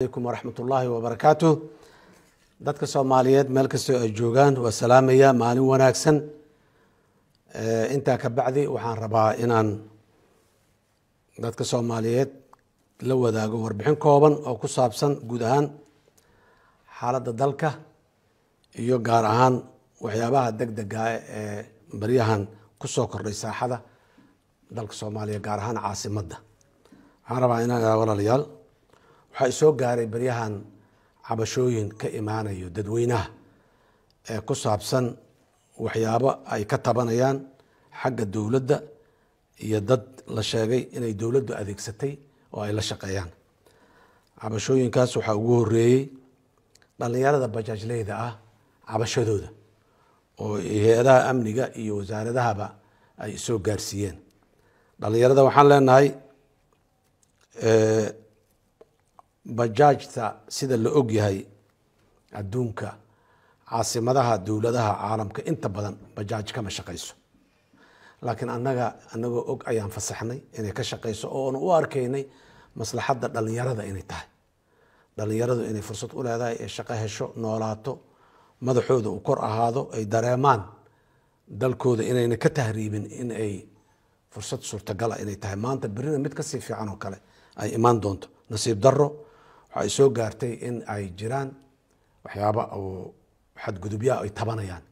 alaykum waraxmat ullaahi wabarakaatu dadka soomaaliyeed meel kastoo ay joogaan waa salaamayaa maalin wanaagsan eh, intaa ka bacdi waxaan rabaa inaan dadka soomaaliyeed la wadaago warbixin kooban oo ku saabsan guud ahaan xaaladda dalka iyo gaar ahaan waxyaabaha deg degaa ah ee baryahan kusoo kordhay saaxada dalka soomaaliya gaar ahaan caasimadda waxaan rabaa inaan walaalayaal waxaa isoo gaaray baryahan cabashooyin ka imaanayo dadweynaha ee ku saabsan waxyaabo ay ka tabanayaan xagga dowladda iyo dad la sheegay inay dowladdu adeegsatay oo ay la shaqeeyaan cabashooyinkaas waxaa ugu horreeyey dhalinyarada bajaajleyda ah cabashadooda oo hay-adaha amniga iyo wasaaradahaba ay isoo gaarsiiyeen dhalinyarada waxaan leenahay eh, bajaajta sida la og yahay adduunka caasimadaha dowladaha caalamka inta badan bajaaj kama shaqayso laakiin anaga anagoo og ayaan fasaxnay inay ka shaqayso oo oona u arkaynay maslaxadda dhalinyarada inay tahay dhalinyaradu inay fursad u leedahay ee shaqo hesho noolaato madaxooda u kor ahaado ay dareemaan dalkooda inayna ka tahriibin in ay fursad suurtagala ah inay tahay maanta berina mid kasii fiican oo kale ay imaan doonto nasiib daro waxay soo gaartay in ay jiraan waxyaaba oo xadgudubyaha ay tabanayaan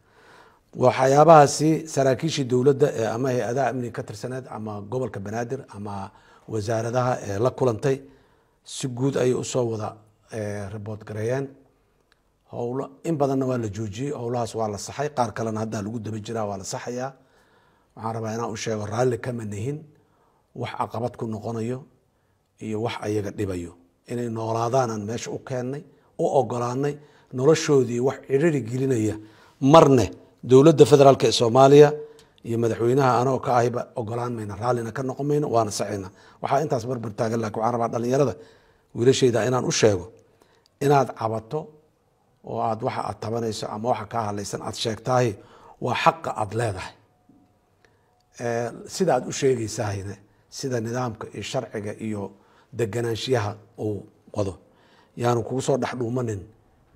waxyaabahaasi saraakiishii dowladda ee ama hay-adaha amniga ka tirsaneed ama gobolka banaadir ama wasaaradaha ee la kulantay si guud ayay usoo wada eh, ribood gareeyeen howlo in badanna waa la joojiyey howlahaas waa la saxay qaar kalena haddaa lagu daba jiraa waa la saxayaa waxaan rabaa inaan u sheego raalli kama nihin wax caqabad ku noqonayo iyo wax ayaga dhibayo inay noolaadaanaan meesha u keennay u ogolaanay noloshoodii wax cidhiri gelinaya marne dowladda federaalk ee soomaaliya iyo madaxweynaha anoo ka ahiba ogolaan mayna raallina ka noqon mayno waana saxina waxaa intaas barbar taagan lakin waxaan rabaa dhalinyarada wiilashayda inaan u sheego inaad cabato oo aad waxa aad tabanayso ama waxa kaa hadlaysan aad sheegtahay waa xaqa aad leedahay sida aad u sheegaysahayne sida nidaamka iyo sharciga iyo deganaanshiyaha uu wado yaanu kugu soo dhex dhuumanin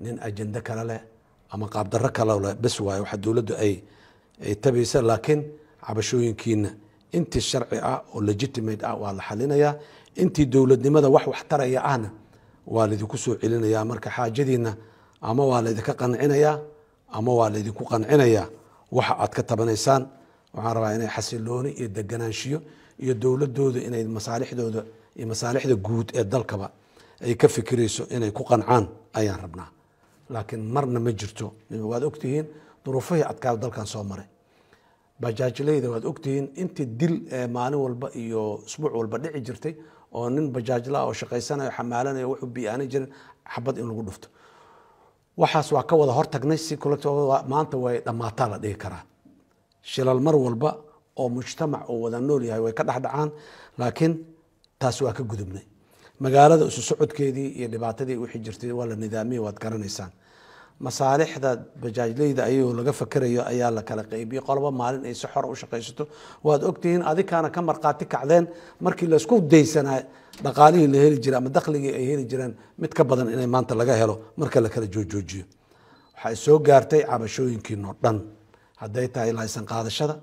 nin ajende kale leh ama qaabdarro kale leh bes waayo waxaa dowladdu ay ay tabaysa laakiin cabashooyinkiina intii sharci ah oo legitimate ah waa la xalinayaa intii dowladnimada wax waxtaraya ahna waa laydinku soo celinayaa marka xaajadiina ama waa laydinka qancinayaa ama waa laydinku qancinayaa waxa aad ka tabanaysaan waxaan rabaa inay xasilooni iyo deganaanshiyo iyo dowladooda inay masaalixdooda iyo masaalixda guud ee dalkaba ay ka fikirayso inay ku qancaan ayaan rabnaa laakiin marna ma jirto waad ogtihiin duruufihii adkaa dalkan soo maray bajaajleyda waad ogtihiin intii dil eh, maalin walba iyo isbuuc walba dhici jirtay oo nin bajaajlaa oo shaqaysanayo xamaalanaya wuxuu bii'aanan jirin xabad in lagu dhufto waxaas waa ka wada hortagnay si maanta way dhammaataa la dhihi karaa shilal mar walba oo mujtamac oo wada nool yahay way ka dhexdhacaan laakiin taas waa ka gudubnay magaalada isu socodkeedii iyo dhibaatadii wixii jirtay waa la nidaamiyey waad garanaysaan masaalixda bajaajleyda ayagoo laga fakerayo ayaa la kala qaybiyey qoloba maalin ay si xora u shaqaysato waad ogtihiin adikaana ka markhaati kacdeen markii laysku daysanaa dhaqaalihii la heli jiray ama dakhligii ay heli jireen mid ka badan inay maanta laga helo marka la kala joojoojiyo waxaa soo gaartay cabashooyinkiinoo dhan hadday tahay laysan qaadashada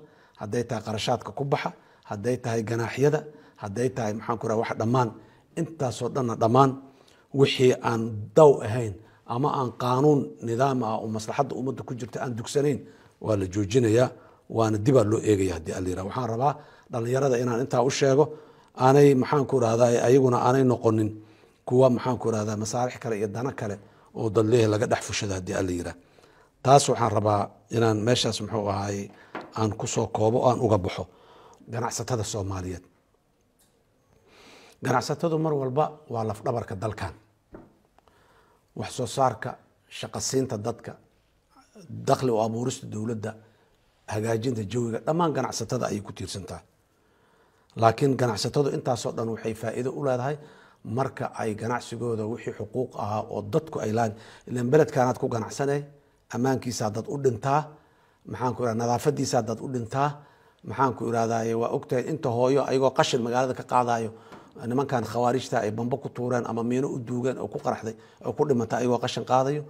hadday tahay qarashaadka ku baxa hadday tahay ganaaxyada hadday tahay maxaan ku raha wax dhammaan intaasoo dhanna dhammaan wixii aan daw ahayn ama aan qaanuun nidaam ah oo maslaxadda ummadda ku jirta aan dugsanayn waa la joojinayaa waana dibaa loo eegaya haddii ala yiraha waxaan rabaa dhallinyarada inaan intaa u sheego aanay maxaan ku rahdaa ayaguna aanay noqonin kuwa maxaan ku rahdaa masaarix kale iyo dano kale oo dadleehi laga dhex fushada haddii ala yiraah taas waxaan rabaa inaan meeshaas muxuu ahaay aan kusoo koobo aan uga baxo ganacsatada soomaaliyeed ganacsatadu mar walba waa lafdhabarka dalkan wax soo saarka shaqo dadka dakhli u abuurista dowladda hagaajinta jawiga dhammaan ganacsatada ayay ku tiirsantaha laakiin ganacsatadu intaasoo dhan waxay faa'iido u leedahay marka ay ganacsigooda wixii xuquuq ahaa oo dadku ay lahayn ilan beledkaanaad ku ganacsanee ammaankiisaa dad u dhintaa maxaanku ihahda nadaafadiisaa dad u dhintaa maxaanku ihahdaye waa ogtahay inta hooyo ayagoo qashin magaalada ka qaadayo nimankan khawaarijta ay bambo ku tuureen ama miino u duugeen oo ku qaraxday oo ku dhimantay ayagoo qashan qaadayo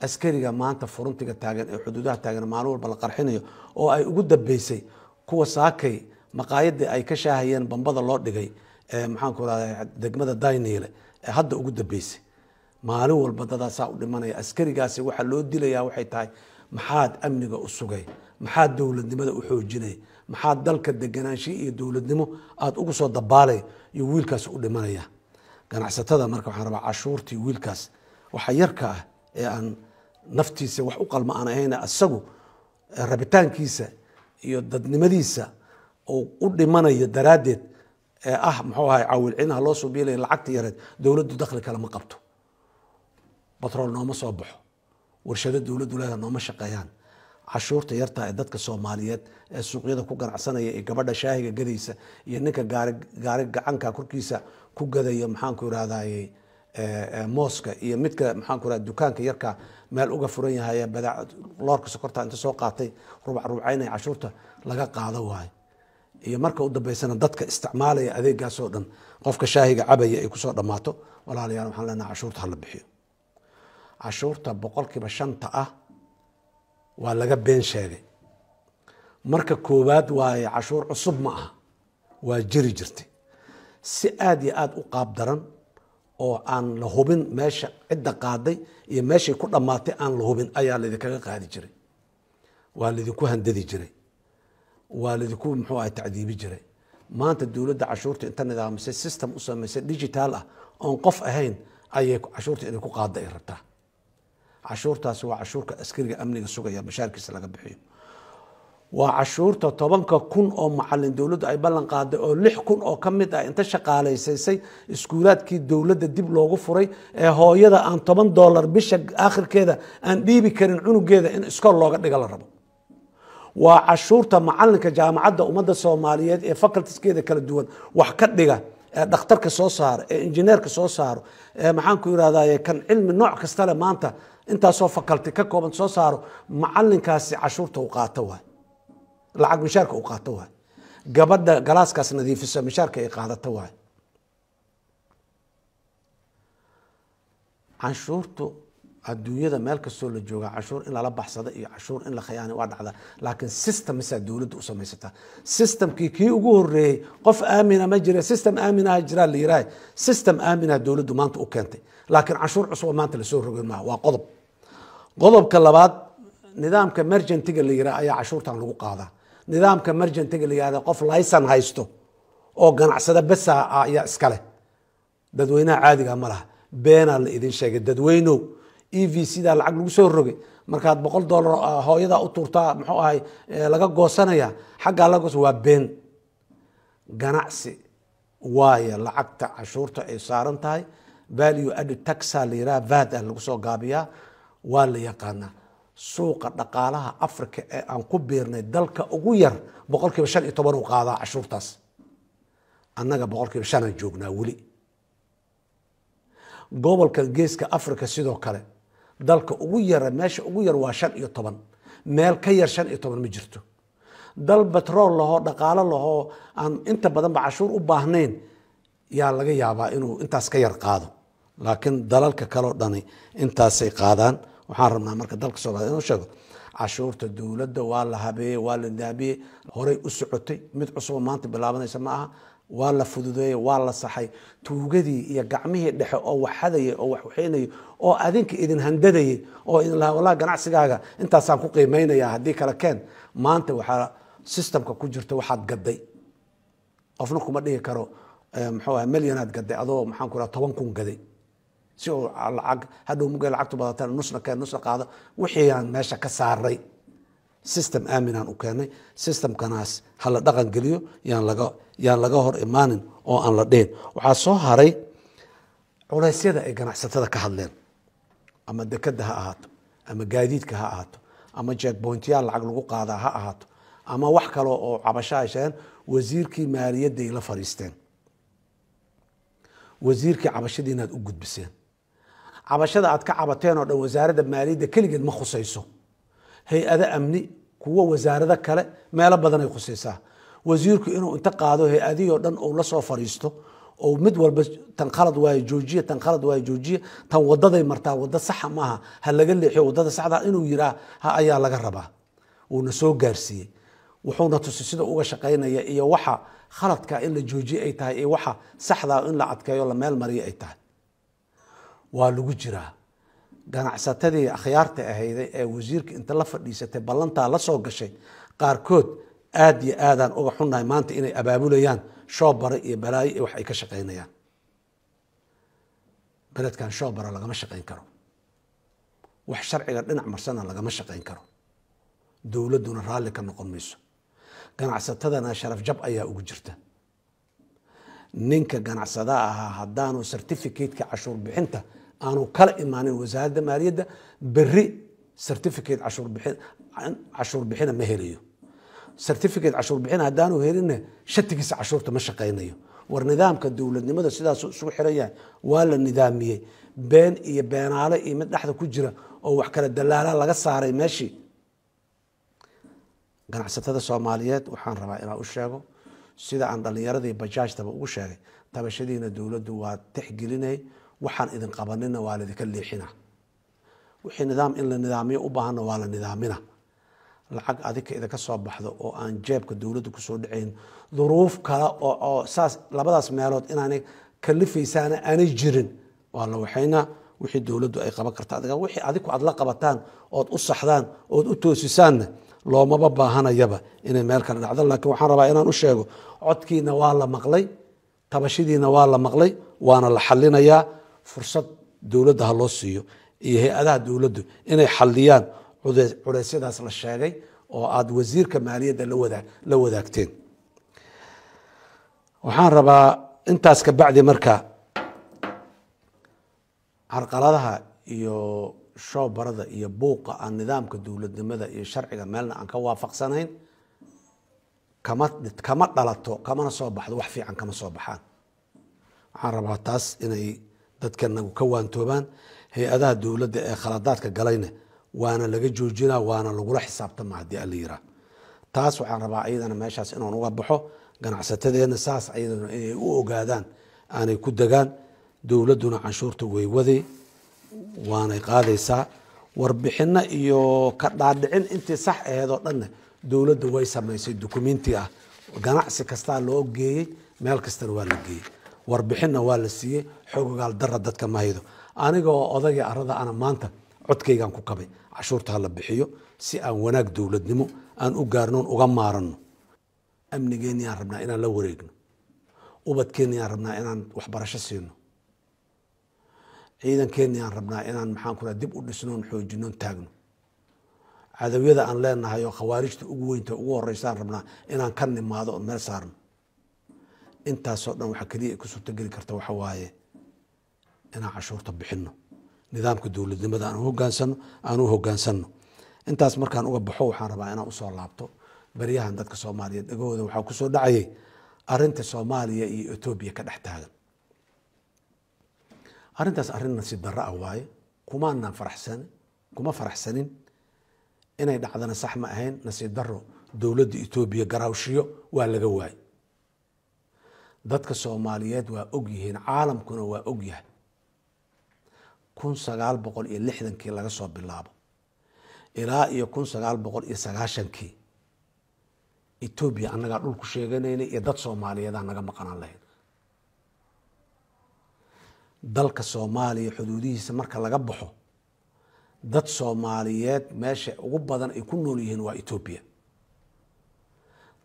askariga maanta furuntiga taagan ee xuduudaha taagan maalin walba la qarxinayo oo ay ugu dambeysay kuwa saakay maqaayadii ay ka shaahayeen bambada loo dhigay ee maxaanku radaa degmada dayniile ee hadda ugu dambeysay maalin walba dadaasaa u dhimanaya askarigaasi waxaa loo dilayaa waxay tahay maxaad amniga u sugay maxaad dowladnimada u xoojinay maxaa dalka deganaansho iyo dowladnimo aada ugu soo dabaalaya iyo wiilkaas u dhimanaya ganacsatada marka waxaan rabaa cashuurtii wiilkaas waxa yarka ah ee aan naftiisa wax u qalma aan ahayna isagu rabitaankiisa iyo dadnimadiisa uu u dhimanayo daraaddeed ee ah muxuu ahay cawilcinaha loo suubiilaya lacagta yareed dowladdu dakhli kale ma qabto batrool nooma soo baxo warshado dowladdu leedaha nooma shaqeeyaan cashuurta yarta ee dadka soomaaliyeed ee suuqyada ku ganacsanaya iyo gabadha shaahiga gadaysa iyo ninka gaari gacanka korkiisa ku gadaya maxaanku irahday mooska iyo midka maxaanku irahda dukaanka yarka meel uga furan yahay badaac loorka sokorta inta soo qaatay rubac rubcaynaya cashuurta laga qaado waayo iyo marka u dambeysana dadka isticmaalaya adeegaasoo dhan qofka shaahiga cabaya ay kusoo dhammaato walaalayaal waxaan leenaha cashuurta hala bixiyo cashuurta boqolkiiba shanta ah waa laga been sheegay marka koowaad waaye cashuur cusub ma aha waa jiri jirtay si aada iyo aada u qaab daran oo aan la hubin meesha cidda qaaday iyo meeshay ku dhammaatay aan la hubin ayaa laydinkaga qaadi jiray waa laydinku handadi jiray waa laydinku muxuu aha tacdiibi jiray maanta dowladda cashuurta inta nidaamisay system u samaysay digital ah oon qof ahayn ayay cashuurta inay ku qaadda ay rabtaa cashuurtaasi waa cashuurka askariga amniga sugaya bashaarkiisa laga bixiyo waa cashuurta tobanka kun oo macalin dowladdu ay ballan qaaday oo lix kun oo ka mid ah inta shaqaalaysaysay iskuulaadkii dowladda dib loogu furay ee hooyada aan toban dollar bisha aakhirkeeda aan dhiibi karin cunugeeda in iskool looga dhiga la rabo waa cashuurta macalinka jaamacadda ummadda soomaaliyeed ee facultiskeeda kala duwan wax ka dhiga ee dhakhtarka soo saaro ee injineerka soo saaro ee maxaanku irahdaye kan cilmi nooc kastale maanta intaasoo fakalti ka kooban soo saaro macalinkaasi cashuurta u qaato waay lacag mishaarka u qaato waay gabadha galaaskaas nadiifiso mishaarka ay qaadato waay canshuurtu adduunyada meel kastoo la jooga cashuur in lala baxsada iyo cashuur in la khayaana waa dhacda laakiin system masaa dowladda u samaysata systemkii kii ugu horeeyey qof aamina ma jira system aaminaha jiraa la yiraah system aaminaha dowladdu maanta u keentay laakiin cashuur cusub maanta lasoo rogin maaha waa qodob qodobka labaad nidaamka merjantiga la yiraa ayaa cashuurtan lagu qaadaa nidaamka merjantiga la yirahda qof laysan haysto oo ganacsada besa ah ayaa iskale dadweynaha caadiga ah ma laha beenaa la idin sheegay dadweynow e v c lacag lagu soo rogay markaad boqol dolar ah, hooyadaa u tuurtaa muxuu ahay eh, laga goosanayaa xaggaa laga goosa waa been ganacsi waayo lacagta cashuurta ay saaran tahay value adu taxa la yidhaha vaad ah lagu soo gaabiyaa waa la yaqaanaa suuqa dhaqaalaha africa ee aan ku biirnay dalka ugu yar boqol kiiba shan iyo toban u qaadaa cashuurtaas annaga boqol shanaan joognaa weli gobolka geeska africa sidoo kale dalka ugu yara meesha ugu yar waa shan iyo toban meel ka yar shan iyo toban ma jirto dal betrool lahoo dhaqaalo lahoo aan inta badanba cashuur u baahnayn yaa laga yaabaa inuu intaas ka yar qaado laakiin dalalka kaloo dhani intaasay qaadaan waxaan rabnaa marka dalka soomaliya inuu sheego cashuurta dowladda waa la habeeyey waa la daabiyey horay u socotay mid cusubo maanta bilaabanaysa ma aha waa la fududeeyey waa la saxay tuugadii iyo gacmihii dhexe oo wax hadayay oo wax oo adinka idin handadayay oo idin lahaa ganacsigaaga intaasaan ku qiimaynaya haddii kale keen maanta waxaa systemka ku jirta waxaad gaday qofna kuma dhihi karo eh, muxuu aha milyanaad gaday adoo maxaan ku raha toban kun gaday si uu lacag hadhow mugay lacagtu badataan nusna keen nusna qaada wixii aan meesha ka saaray system aaminaan u keenay systemkanaas ha la dhaqan geliyo yaan laga hor imaanin oo aan la dhehin waxaa soo haray culeysyada ay ganacsatada ka hadleen ama dekada ha ahaato ama gaadiidka ha ahaato ama jekbointyaal lacag lagu qaadaa ha ahaato ama wax kale oo cabasho ay sheegeen wasiirkii maaliyadday la fariisteen wasiirkii cabashadii inaad u gudbiseen cabashada aad ka cabateen oo dhan wasaaradda maaliyadda keligeed ma khusayso hay-ado amni kuwo wasaarado kale meelo badanay ay khusaysaa wasiirku inuu inta qaado hay-adihii o dhan uu la soo fadhiisto oo mid walba tan khalad waayo joojiya tan khalad waayo joojiya tan wadaday martaa wada saxa maaha ha laga leexiyo wadada saxda inuu yiraa ha ayaa laga rabaa uuna soo gaarsiiyey wuxuuna tusi sida uga shaqaynaya iyo waxa khaladka in la joojiye ay tahay iyo waxa saxdaa in la adkeeyo la meel mariyo ay tahay waa lagu jiraa ganacsatadii akhyaarta ahayd ee wasiirka inta la fadhiisatay ballantaa la soo gashay qaarkood aada iyo aadaan uga xunnahay maanta inay abaabulayaan shoobare iyo balaayo iyo wax ay ka shaqaynayaan beledkan shoobara lagama shaqayn karo wax sharciga dhinac marsana lagama shaqayn karo dowladduna raalli ka noqon mayso ganacsatadana sharaf jab ayaa ugu jirta ninka ganacsada ahaa haddaanu certificateka cashuur bixinta aanu kala imaanin wasaaradda maaliyadda beri certificate cashuur bixina ma helayo certificate cashuur bixin haddaanu helinna shatigiisa cashuurta ma shaqaynayo war nidaamka dowladnimada sidaasu isugu xiran yahay waa la nidaamiyey been iyo beenaale iyo mid dhexda ku jira oo wax kale dalaala laga saaray meeshii ganacsatada soomaaliyeed waxaan rabaa inaa u sheego sida aan dhallinyaradii bajaajtaba ugu sheegay tabashadiina dowladdu waa tixgelinay waxaan idin qabanina waa laidinka leexina wixii nidaam in la nidaamiyo u baahana waa la nidaamina lacag adinka idinka soo baxdo oo aan jeebka dowladda kusoo dhacayn duruuf kale oo saas labadaas meelood inaanay kalifaysaana aanay jirin waa la waxayna wixii dowladdu ay qaban karta wixii adiku aad la qabataan ood u saxdaan ood u toosisaanna loomaba baahanayaba inay meel kale dhacdo laakiin waxaan rabaa inaan u sheego codkiina waa la maqlay tabashidiina waa la maqlay waana la xalinayaa fursad dowladda ha loo siiyo iyo hay-adaha dowladdu inay xalliyaan culeysyadaas la sheegay oo aada wasiirka maaliyadda la wadaagteen waxaan rabaa intaas kabacdi marka carqaladaha iyo shoobarada iyo buuqa aan nidaamka dowladnimada iyo sharciga meelna aan ka waafaqsanayn kama kama dhalato kamana soo baxdo wax fiican kama soo baxaan waxaan rabaa taas inay dadkana ka waantoobaan hay-adaha dowladda ee khaladaadka galayna waana laga joojinaa waana lagula xisaabtama haddii ala yiraa taas waxaan rabaa ayadana meeshaas inaan uga baxo ganacsatadeena saas ayadana inay u ogaadaan aanay ku degaan dowladduna canshuurta weywaday waanay qaadaysaa warbixino iyo ka dhaadhicin intii sax aheed oo dhanna dowladda way samaysay dukumiinti ah ganacsi kastaa loo geeyey meel kastana waa la geeyey warbixinna waa la siiyey xoog dara dadka ma haydo anigoo odagii arada ana maanta codkaygan ku kabay cashuurta ha la bixiyo si aan wanaag dowladnimo aan u gaarnoon uga maaranno amnigeenniyaan rabnaa inaan la wareegno ubadkeenniyaan rabnaa inaan waxbarasho siino ciidankeenniyaan rabnaa inaan maxaan ku dib u dhisnoon xoojinoon taagno cadawyada aan leenahay oo khawaarijta ugu weynta ugu horeysaan rabnaa inaan ka nimaado oon meel saarno intaasoo dhan waxa keliya ay ku suurtogeli karta waxa waaye inaan cashuurta bixino nidaamka dowladnimada aan hoggaansano aan u hoggaansanno intaas markaan uga baxo waxaan rabaa inaan usoo laabto baryahan dadka soomaaliyeed dhegahooda waxaa kusoo dhacayay arinta soomaaliya iyo etoobiya ka dhex taagan arrintaas arrin nasiib darro ah waaye kumaanaan faraxsan kuma faraxsanin inay dhacdana sax ma ahayn nasiib darro dowladda etoobiya garaawshiyo waa laga waaye dadka soomaaliyeed waa og yihiin caalamkuna waa og yahay kun sagaal boqol iyo lixdankii laga soo bilaabo ilaa iyo kun sagaal boqol iyo sagaashankii etoobiya annagaa dhul ku sheeganaynay iyo dad soomaaliyeedaa naga maqanaan lahayd dalka soomaaliya xuduudihiisa marka laga baxo dad soomaaliyeed meesha ugu badan ay ku nool yihiin waa etoobiya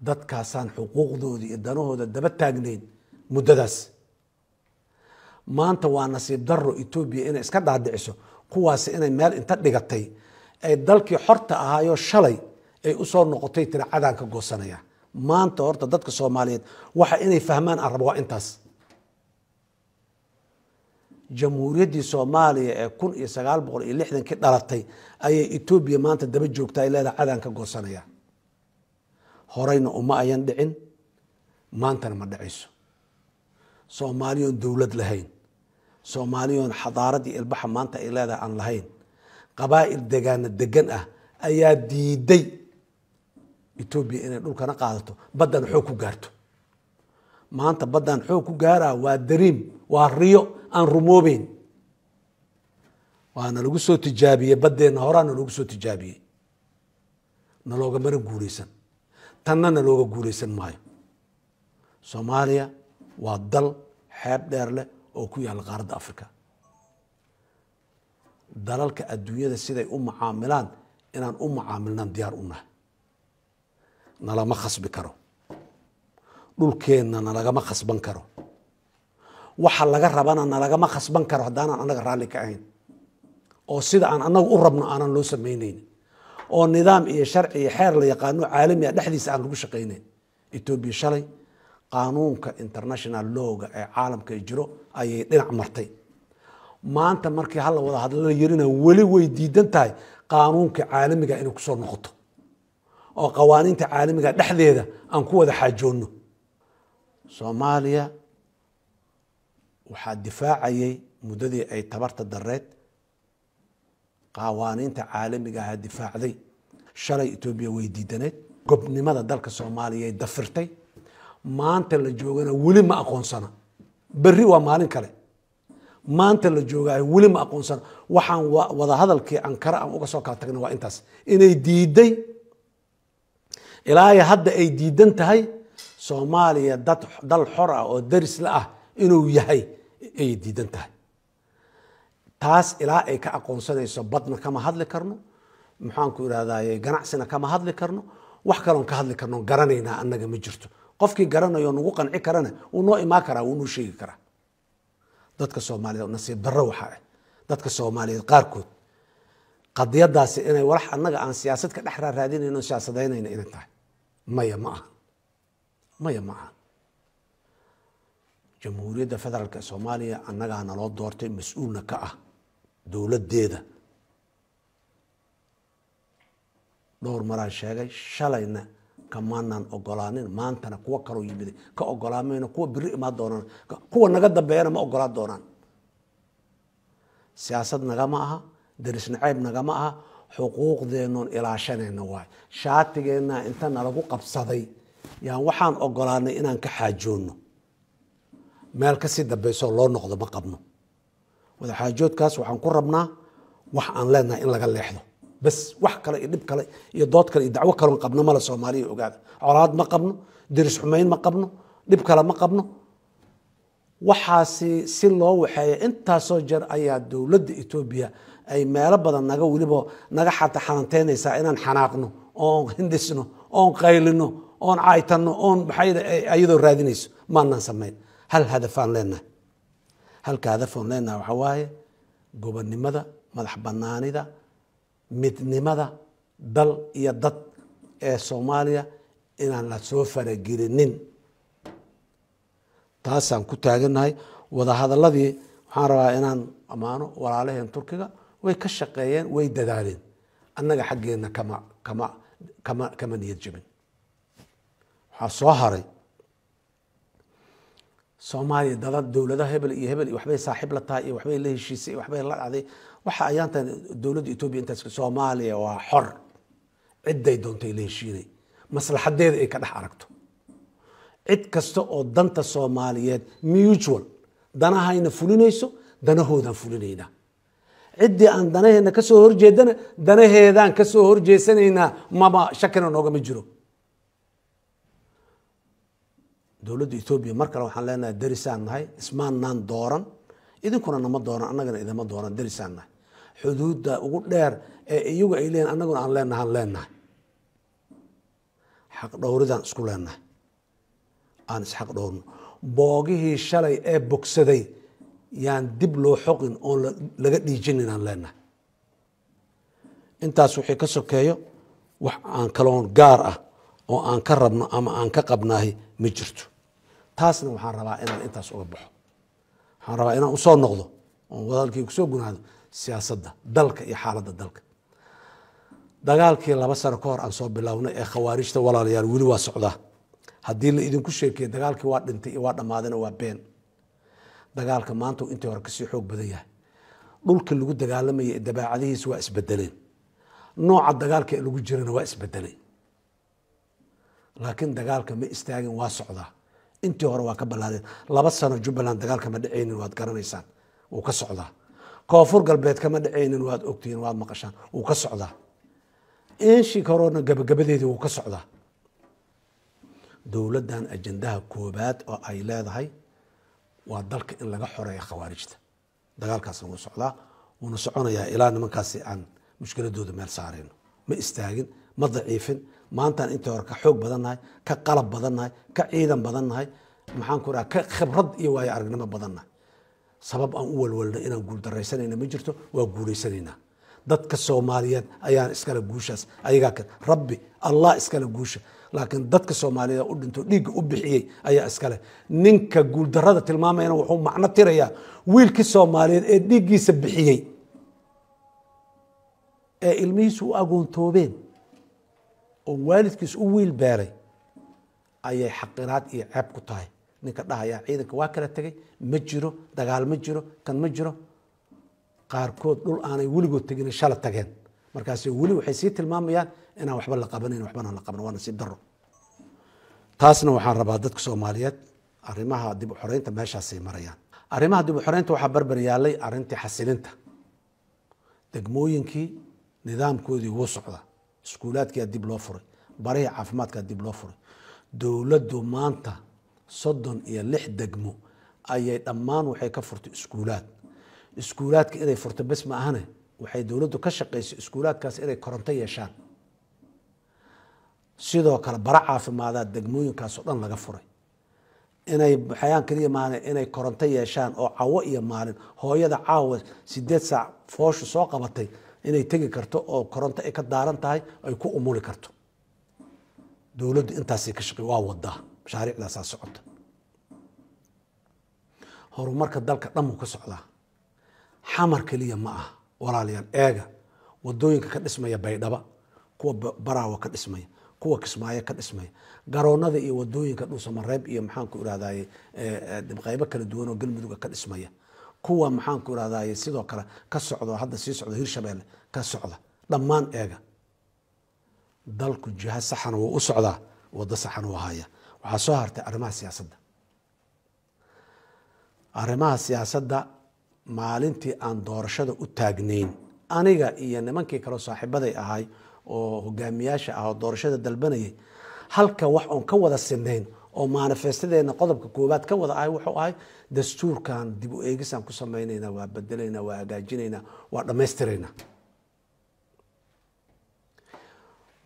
dadkaasaan xuquuqdooda iyo danahooda daba taagnayn muddadaas maanta waa nasiib daro etoobiya inay iska dhaadhiciso kuwaasi inay meel inta dhigatay ay dalkii xorta ahaayoo shalay ay usoo noqotay tiracadan ka goosanaya maanta horta dadka soomaaliyeed waxa inay fahmaan aan waa intaas jamhuuriyaddii soomaaliya ee kun iyo sagaal boqol iyo lixdankii dhalatay ayay etoobiya maanta daba joogta ay leedaha cadan ka goosanaya horeyna uma ayan dhicin maantana ma dhacayso soomaaliyoon dowlad lahayn soomaaliyoon xadaaradii ilbaxa maanta ay leedahay aan lahayn qabaa'il degaana degan ah ayaa diiday etoobiya inay dhulkana qaadato baddan xoog ku gaarto maanta baddan xoog ku gaaraa waa dariim waa riyo aan rumoobeyn waana lagu soo tijaabiyey baddeenna horaa na soo tijaabiyey naloogamaran guulaysan tannana looga guulaysan maayo soomaaliya waa dal xeeb dheer leh oo ku yaala qaaradda africa dalalka adduunyada siday u mucaamilaan inaan u mucaamilnaan diyaar u nahay nalama khasbi karo dhulkeenna nalagama khasban karo waxa laga rabana nalagama khasban karo haddaanan annaga raalli ka ahayn oo sida aan annaga u rabno aanan loo samaynayn oo nidaam iyo sharci iyo xeer la yaqaano caalamiga ah dhexdiisa aan lagu shaqaynayn etoobiya shalay qaanuunka international lowga ee caalamka jiro ayay dhinac martay maanta markii hala wada hadlala yarina weli way diidan tahay qaanuunka caalamiga inay kusoo noqoto oo qawaaniinta caalamiga dhexdeeda aan ku wada xaajoonno soomaaliya waxaa difaacayay muddadii ay tabarta dareed caalamiga caalamigaah difaacday shalay etoobiya way diidaneed gobnimada dalka soomaaliyay dafirtay maanta la joogana weli ma aqoonsana berri waa maalin kale maanta la joogaay weli ma aqoonsana waxaan wadahadalkii ankara aan uga soo kala tagna waa intaas inay diiday ilaa hadda ay diidan tahay soomaaliya dad dal xor ah oo daris la ah inuu yahay ayay diidan tahay taas ilaa ay ka aqoonsanayso badna kama hadli karno maxaanku irahdaye ganacsina kama hadli karno wax kaloon ka hadli karno garanaynaa anaga ma jirto qofkii garanayo nagu qanci karana wuu noo imaan karaa wuu noo sheegi karaa dadka soomaaliyed nasiib darro waxaa ah eh. dadka soomaaliyeed qaarkood qadiyadaasi inay walax annaga aan siyaasad ka dhex raaraadinayno siyaasadaynayna inay tahay maya ma aha maya ma aha jamhuuriyadda federaalk ee soomaaliya annagaa naloo doortay mas-uulna ka ah dowladdeeda dhowr maraan sheegay shalayna kamaanan ogolaanin maantana kuwo kaloo yimid ka ogolaa kuwa biri imaan doonaan kuwa naga dambeeyana ma ogolaan doonaan siyaasad nagama aha darisnaceyb nagama aha xuquuqdeennoon ilaashanayna waay shaatigeenna inta nalagu qabsaday yaan waxaan ogolaanay inaan ka xaajoonno meel kasii dambeysoo loo noqdo ma qabno wadaxaajoodkaas waxaan ku rabnaa wax aan leenahay in laga leexdo bas wax kale iyo dhib kale iyo dood kale iyo dacwo kalon qabno male soomaaliya ogaada colaad ma qabno deris xumayn ma qabno dhib kale ma qabno waxaasi si loo waxeeya intaasoo jeer ayaa dowladda etoobiya ay meelo badan naga weliba naga xata xanaanteynaysaa inaan xanaaqno oon hindhisno oon qaylino oon caaytano oon maxaa ayadoo raadinayso maanaan samayn hal hadafaan leenahay halkaada fodnayna waxa waaye gobonnimada madax banaanida midnimada dal iyo dad ee soomaaliya inaan la soo faragelinin taasaan ku taagannahay wadahadaladii waxaan rabaa inaan ammaano walaalaheen turkiga way ka shaqeeyeen way dadaaleen annaga xaggeenna kama kama kama kama niyad jebin waxaa soo haray soomaaliya dada dowladaha hebel iyo hebel iyo waxbay saaxiib la tahay iyo waxbay la heshiisay waxbay la dhacday waxa ayaantan dowladda etoobiya intaas soomaaliya waa xor cidday doontay la heshiinay maslaxadeeda ay ka dhex aragto cid kasta oo danta soomaaliyeed mutual danahayna fulinayso danahoodaan fulinaynaa ciddii aan danaheedna kasoo horjeedana danaheedaan kasoo horjeesanaynaa mama shakina noogama jiro dowladda etoobiya mar kale waxaan leenahay darisaan nahay ismaannaan dooran idinkuna nama dooran annagana idama dooran darisaan nahay xuduudda ugu dheer ee iyagu ay leeyihin annaguna aan leenahan leenahay xaq dhowridaan isku leenahay aan isxaq dhowrno boogihii shalay ee bogsaday yaan dib loo xoqin oon laga dhiijinin aan leenahay intaas wixii ka sokeeyo wax aan kaloon gaar ah oo aan ka rabno ama aan ka qabnaahi ma jirto taasna waxaan rabaa inaan intaas uga baxo waxaan rabaa inaan usoo noqdo oon wadaalkii kusoo gunaado siyaasadda dalka iyo xaaladda dalka dagaalkii laba sano ka hor aan soo bilownay ee khawaarijta walaalayaal weli waa socdaa haddii la idinku sheekeeye dagaalkii waa dhintay iyo waa dhammaadayna waa been dagaalka maanta intii hore kasii xoog badan yahay dhulka lagu dagaalamaya dabeecadihiisa waa isbedeleen nooca dagaalka lagu jirana waa isbedelay laakiin dagaalka ma istaagin waa socdaa intii hore waa ka balaadeen laba sano jubbaland dagaal kama dhacaynin waad garanaysaan wuu ka socdaa koonfur galbeed kama dhacaynin waad ogtihiin waad maqashaan wuu ka socdaa inshi korona gabagabadeedii wuu ka socdaa dowladdan ajendaha koobaad oo ay leedahay waa dalka in laga xoreeya khawaarijta dagaalkaasna wuu socdaa wuuna soconayaa ilaa nimankaasi aan mushkiladooda meel saarayno ma istaagin ma daciifin maantaan intii hore ka xoog badannahay ka qalab badannahay ka ciidan badannahay maxaan ku dhaha ka khibrad iyo waayo aragnimo badannahay sabab aan u walwalnay inaan guuldaraysanayna ma jirto waa guulaysanaynaa dadka soomaaliyeed ayaan iskale guushaas ayagaa rabbi allah iskale guusha laakiin dadka soomaaliyeed u dhintoo dhiigga u bixiyey ayaa iskale ninka guuldarada tilmaamayana wuxuu macno tirayaa wiilkii soomaaliyeed ee dhiiggiisa bixiyey ee ilmihiisu u agoontoobeen oo waalidkiis u wiil beeray ayay xaqiraad iyo ceeb ku tahay ninka dhahayaa ciidanka waa kala tegay ma jiro dagaal ma jiro kan ma jiro qaarkood dhul aanay weligood tegin shala tageen markaas weli waxay sii tilmaamayaan inaan waxba la qabanan waxbana la qaban waa nasiib daro taasna waxaan rabaa dadka soomaaliyeed arrimaha dib u meeshaasay marayaan arrimaha dib u waxaa barbar yaalay arrintii xasilinta degmooyinkii nidaamkoodii wuu socdaa iskuulaadkaa dib loo furay barihii caafimaadkaa dib loo furay dowladdu maanta soddon iyo lix degmo ayay dhammaan waxay ka furtay iskuulaad iskuulaadka inay furto bes ma ahane waxay dowladdu ka shaqaysay iskuulaadkaas inay koronto yeeshaan sidoo kale bara caafimaadaad degmooyinkaasoo dhan laga furay inay xayaan keliya maahane inay koronto yeeshaan oo cawo iyo maalin hooyada caawa sideed saac fooshu soo qabatay inay tegi karto oo koronto ay ka daaran tahay ay ku umuli karto dowladdu intaasay ka shaqey waa wadaa mashaariicdaasaa socota horumarka dalka dhanmu ka socdaa xamar keliya ma ah walaalayaal eega wadooyinka ka dhismaya baydhaba kuwa baraawa ka dhismaya kuwa kismaayo ka dhismaya garoonada iyo wadooyinka dhuusamareeb iyo maxaan ku irahdaye kala duwan oo galmudug ka dhismaya kuwa maxaanku irahdaye sidoo kale ka socdo hadda sii socdo hirshabeelle ka socda dhammaan eega dalku jiha saxan wuu u socdaa waddo saxan u ahaya waxaa soo hartay arrimaha siyaasadda arrimaha siyaasadda maalintii aan doorashada u taagnayn aniga iyo nimankii kaleo saaxiibaday ahay oo hogaamiyaasha ah oo doorashada dalbanayay halka wax oon ka wada sinayn oo manifestadeena qodobka koobaad ka wada ahay wuxuu ahay dastuurkan dib u eegisaan ku samaynaynaa waa bedelaynaa waa hagaajinaynaa waa dhammaystiraynaa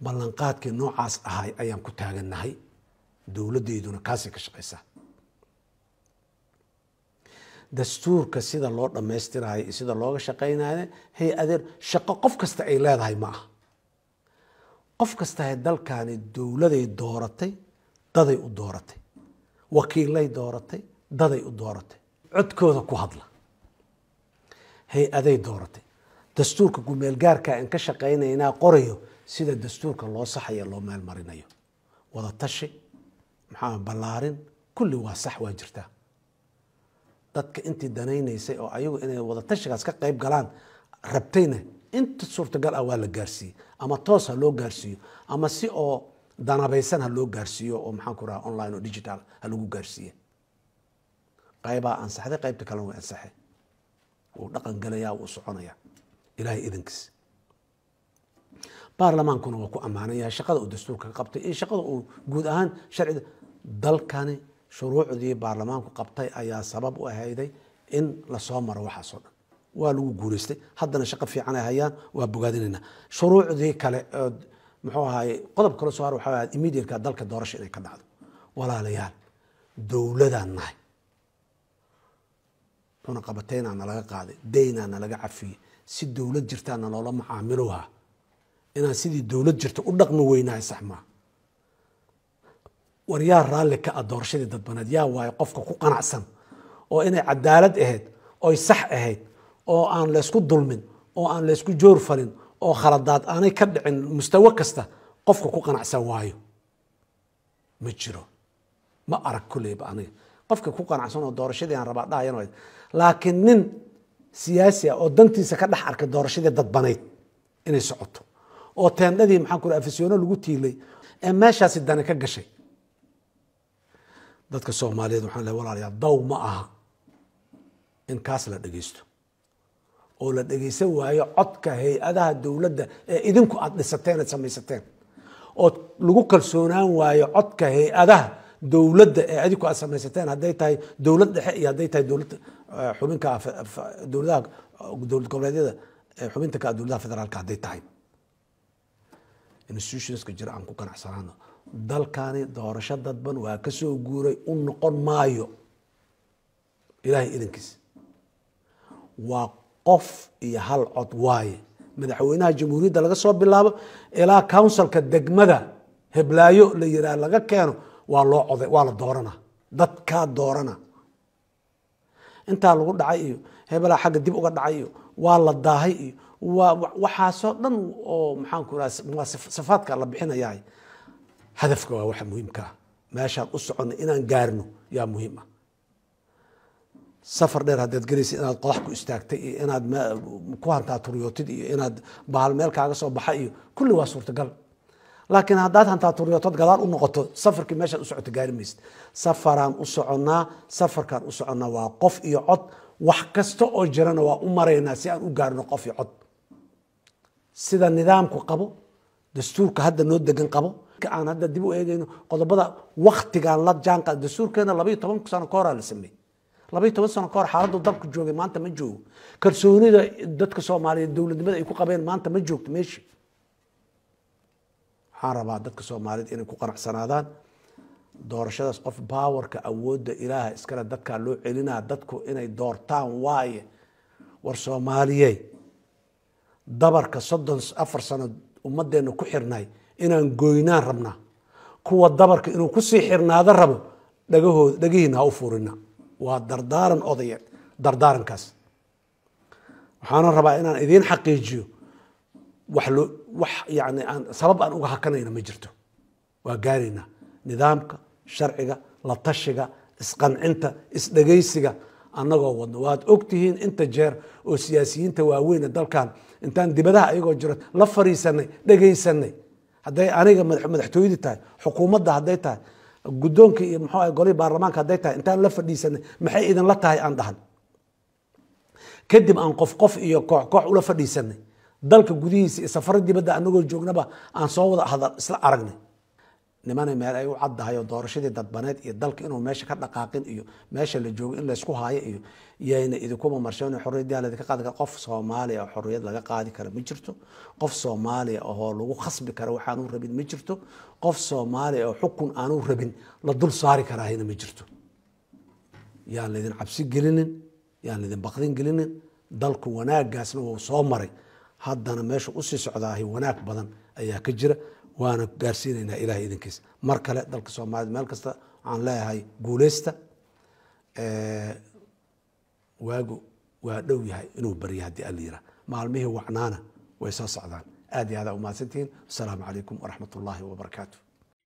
ballanqaadkii noocaas ahay ayaan ku taagannahay dowladdeyduna kaasay ka shaqaysaa dastuurka sida loo dhammaystirayo sida looga shaqaynayo hay-adeen shaqo qof kasta ay leedahay ma ah qof kasta ahe dalkani dowladay dooratay daday u dooratay wakiilay dooratay daday u dooratay codkooda ku hadla hay-aday dooratay dastuurka gumeelgaarka aan ka shaqaynaynaa qorayo sida dastuurka loo saxayo loo meelmarinayo marinayo wada maxaa ballaarin kulli waa sax waa jirtaa dadka intii danaynaysay oo ayagu inay wadatashigaas ka qayb galaan rabtayna inta suurtagal ah waa la gaarsiiyey ama toos ha loo gaarsiiyo ama si oo danabaysan ha loo gaarsiiyo oo maxaan ku online oo digital ha lagu gaarsiiya qaybaa ansaxday qaybta kalena way ansaxay wuu dhaqan gelayaa wuu soconaya ilaahay idankiis baarlamaankuna waa ku ammaanaya shaqada uu dastuurka qabtay iyo shaqada uu guud ahaan sharcida dalkani shuruucdii baarlamaanku qabtay ayaa sabab u ahayday in lasoo maro waxaasoo dhan waa lagu guulaystay haddana shaqo fiican hayaan waa bogaadinayna shuruucdii kale ood muxuu ahaay qodob kalo soo har waxa ahayd dalka doorasha inay ka dhacdo walaalayaal dowladaan nahay cunaqabateynaana laga qaaday daynaana laga cafiyey si dowlad jirtaana loola macaamiloha inaan sidii dowlad jirta u dhaqmi weynahay sax war yaa raalli ka ah doorashadii dadbaneed yaa waayo qofka ku qanacsan oo inay cadaalad ahayd oy sax ahayd oo aan laysku dulmin oo aan laysku joor falin oo khaladaad aanay ka dhicin mustawo kasta qofka ku qanacsan waayo ma jiro ma arag kulleyba aniga qofka ku qanacsan oo doorashadii aan rabaa dhahayan laakiin nin siyaasi ah oo dantiisa ka dhex arkay doorashadii dadbanayd inay socoto oo teendhadii maxaan ku afisyono lagu tiilay ee meeshaasi dani ka gashay dadka soomaaliyeed waxaan leh walaalayaa daw ma aha in kaas la dhegeysto oo la dhegaysan waayo codka hay-adaha dowladda ee idinku aad dhisateen aad samaysateen oo lagu kalsoonaan waayo codka hay-adaha dowladda ee adinku aad samaysateen hadday tahay dowlad dhexe iyo hadday tahay dowladda eh, xubinka dowladaha dowlad goboleedyada eh, xubinta ka dowladaha federaalka hadday tahay institutionska jira aan ku ganacsanaano dalkani doorasho dadban waa ka soo guuray u noqon maayo ilaahay idankiis waa qof iyo hal cod waaye madaxweynaha jamhuuriyadda laga soo bilaabo ilaa counsilka degmada heblaayo la yiraah laga keeno waa loo coda waa la doorana dadkaa doorana intaa lagu dhacay iyo hebelaa xagga dib uga dhacay iyo waa la daahay iyo waa waxaasoo dhan oo maxaanku raa waa sifaadka la bixinayahay hadafka waa waxa muhiimkaa ah. meeshaan u socona inaan gaarno yaa muhiim ah safar dheer haddaad gelaysa inaad qodax ku istaagtay iyo inaad ku hantaaturiyootid iyo inaad bahal meel kaaga soo baxa iyo kulli waa suurtagal laakiin haddaad hantaaturiyootod gadaal u noqoto safarkii meeshaad u socota gaari maysid safaraan u soconnaa safarkaan u soconnaa waa qof iyo cod wax kasta oo jirana waa u maraynaa si aan u gaarino qof iyo cod sida nidaamku qabo dastuurka hadda noo degan qabo aan hadda dib u eegayno qodobada waktigaan la jaanqaad dastuurkeena labayo tobanku sano ka horaa la sameeyey labaiy toban sano kahor xaaladdu dalku joogay maanta ma joogo kalsoonida dadka soomaaliyeed dowladnimada ay ku qabeen maanta ma joogto meeshi waxaan rabaa dadka soomaaliyeed inay ku qanacsanaadaan doorashadaas qof baawarka awoodda ilaaha iskale dadkaa loo celinaa dadku inay doortaan waaye war soomaaliye dabarka soddon afar sano ummadeenna ku xirnay inaan goynaan rabnaa kuwa dabarka inuu kusii xirnaada rabo dhagahooda dhagihiina ha u furina waa dardaaran odaya dardaarankaas waxaana rabaa inaan idiin xaqiijiyo wax yani aan sabab aan uga hakanayna ma jirto waa gaaraynaa nidaamka sharciga la tashiga isqancinta isdhegaysiga annagoo wadno waad ogtihiin inta jeer oo siyaasiyiinta waaweyne dalkan intaan dibadaha ayagoo jiro la fariisanay dhegaysanay hadday aniga madaxtooyadi tahay xukuumadda hadday tahay guddoonka iyo mxuu ah golihii baarlamaanka hadday tahay intaan la fadhiisanay maxay idinla tahay aan dhahan kadib aan qof qof iyo koox koox ula fadhiisanay dalka gudihiisa iyo safaro dibadda anagoo joognaba aan soo wada hadal isla aragnay nimana meel ay u caddahay oo doorashadii dadbaneed iyo dalka inuu meesha ka dhaqaaqin iyo meesha la joogo in laysku haayo iyo yayna idinkuma marsha in xorriyadda laidinka qaadi kara qof soomaaliya oo xorriyad laga qaadi kara ma jirto qof soomaaliya ahoo lagu khasbi kara waxaanu rabin ma jirto qof soomaaliya oo xukun aanu rabin la dul saari karaahina ma jirto yaan laydin cabsi gelinin yaan laydin baqdin gelinin dalku wanaaggaasna wuu soo maray haddana meesha usii socdaahi wanaag badan ayaa ka jira waana gaarsiinaynaa ilahay idinkiisa mar kale dalka soomaaliyed meel kasta waxaan leeyahay guuleysta waagu waa dhow yahay inuu barya haddii allayira maalmihii wacnaana way soo socdaan aad iyo aada umahadsantihiin wasalaamu calaykum waraxmat ullaahi wabarakaatu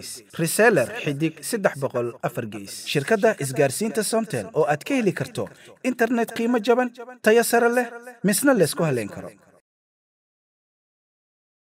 gees reseller xidig gees shirkadda isgaarsiinta somtel oo aad ka heli karto internet qiimo jaban tayo sare leh misna laysku haleen karo